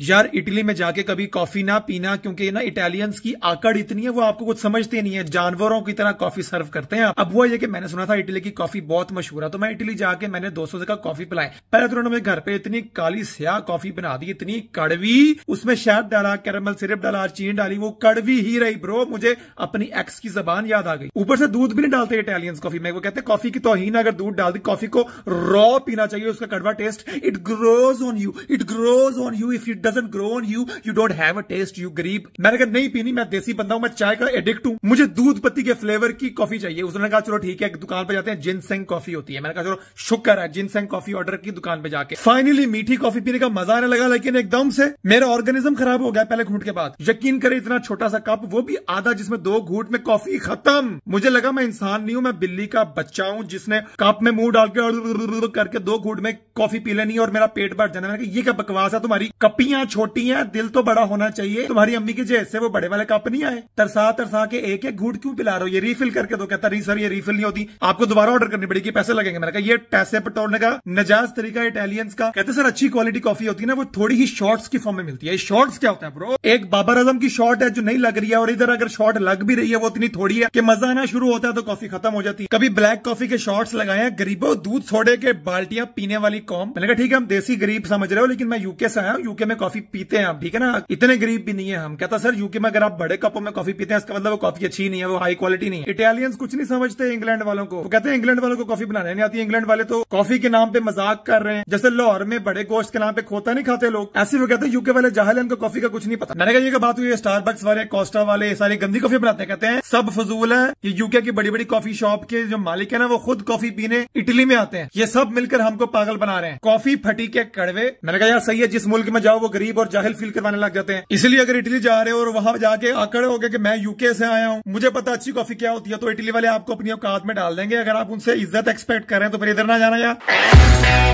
यार इटली में जाके कभी कॉफी ना पीना क्योंकि ना इटालियंस की आकड़ इतनी है वो आपको कुछ समझते नहीं है जानवरों की तरह कॉफी सर्व करते हैं अब वो ये कि मैंने सुना था इटली की कॉफी बहुत मशहूर है तो मैं इटली जाके मैंने दोस्तों से का कॉफी पिलाए पहले तो उन्होंने घर पे इतनी काली स्या कॉफी बना दी इतनी कड़वी उसमें शहद डाला कैरमल सिरप डाला चीनी डाली वो कड़वी ही रही ब्रो मुझे अपनी एक्स की जबान याद आ गई ऊपर से दूध भी नहीं डालते इटालियंस कॉफी में वो कहते हैं कॉफी की तोहीन अगर दूध डाल दी कॉफी को रॉ पीना चाहिए उसका कड़वा taste it grows on you it grows on you if you doesn't grow on you you don't have a taste you गरीब मैंने कहा नहीं पीनी मैं देसी बंदा हूं मैं चाय का एडिक्ट हूं मुझे दूध पत्ती के फ्लेवर की कॉफी चाहिए उसने कहा चलो ठीक है दुकान पर जाते हैं जिनसेंग कॉफी होती है मैंने कहा चलो शुक्र है जिनसेंग कॉफी ऑर्डर की दुकान पर जाकर फाइनली मीठी कॉफी पीने का मजा आने लगा लेकिन एकदम से मेरा ऑर्गेनिज्म खराब हो गया पहले घूट के बाद यकीन करे इतना छोटा सा कप वो भी आधा जिसमें दो घूट में कॉफी खत्म मुझे लगा मैं इंसान नहीं हूं मैं बिल्ली का बच्चा हूं जिसने कप में मुंह डाल के करके दो घूट में कॉफी पी लेनी और मेरा पेट भर जाना मैंने कहा ये क्या बकवास है तुम्हारी कपियां अम्मियां छोटी हैं दिल तो बड़ा होना चाहिए तुम्हारी अम्मी के जैसे वो बड़े वाले कप नहीं आए तरसा तरसा के एक एक घूट क्यों पिला रहे हो ये रिफिल करके दो कहता नहीं सर ये रिफिल नहीं होती आपको दोबारा ऑर्डर करनी पड़ेगी पैसे लगेंगे मैंने कहा ये पैसे पटोरने का नजाज तरीका इटालियंस का कहते सर अच्छी क्वालिटी कॉफी होती है ना वो थोड़ी ही शॉर्ट्स की फॉर्म में मिलती है शॉर्ट्स क्या होता है ब्रो एक बाबर आजम की शॉर्ट है जो नहीं लग रही है और इधर अगर शॉर्ट लग भी रही है वो इतनी थोड़ी है कि मजा आना शुरू होता है तो कॉफी खत्म हो जाती है कभी ब्लैक कॉफी के शॉर्ट्स लगाए गरीबों दूध छोड़े के बाल्टियां पीने वाली कॉम मैंने कहा ठीक है हम देसी गरीब समझ रहे हो लेकिन मैं यूके से आया हूँ यूके में कॉफी पीते हैं आप ठीक है ना इतने गरीब भी नहीं है हम कहता सर यूके में अगर आप बड़े कपो में कॉफी पीते हैं इसका मतलब वो कॉफी अच्छी नहीं है वो हाई क्वालिटी नहीं है इटालियंस कुछ नहीं समझते इंग्लैंड वालों को वो कहते हैं इंग्लैंड वालों को कॉफी बनाने नहीं आती इंग्लैंड वाले तो कॉफी के नाम पे मजाक कर रहे हैं जैसे लाहौर में बड़े गोश्त के नाम पे खोता नहीं खाते लोग ऐसे वो कहते हैं यूके वाले जहाल इनको कॉफी का कुछ नहीं पता मैंने कहा ये बात हुई है स्टार वाले कोस्टा वाले सारी गंदी कॉफी बनाते हैं कहते हैं सब फजूल है ये यूके की बड़ी बड़ी कॉफी शॉप के जो मालिक है ना वो खुद कॉफी पीने इटली में आते हैं ये सब मिलकर हमको पागल बना रहे हैं कॉफी फटी के कड़वे मैंने कहा यार सही है जिस मुल्क में जाओ वो गरीब और जाहिल फील करवाने लग जाते हैं इसलिए अगर इटली जा रहे हो और वहां जाके आकड़े हो गए कि मैं यूके से आया हूँ मुझे पता अच्छी कॉफी क्या होती है तो इटली वाले आपको अपनी औकात में डाल देंगे अगर आप उनसे इज्जत एक्सपेक्ट करें तो फिर इधर ना जाना यार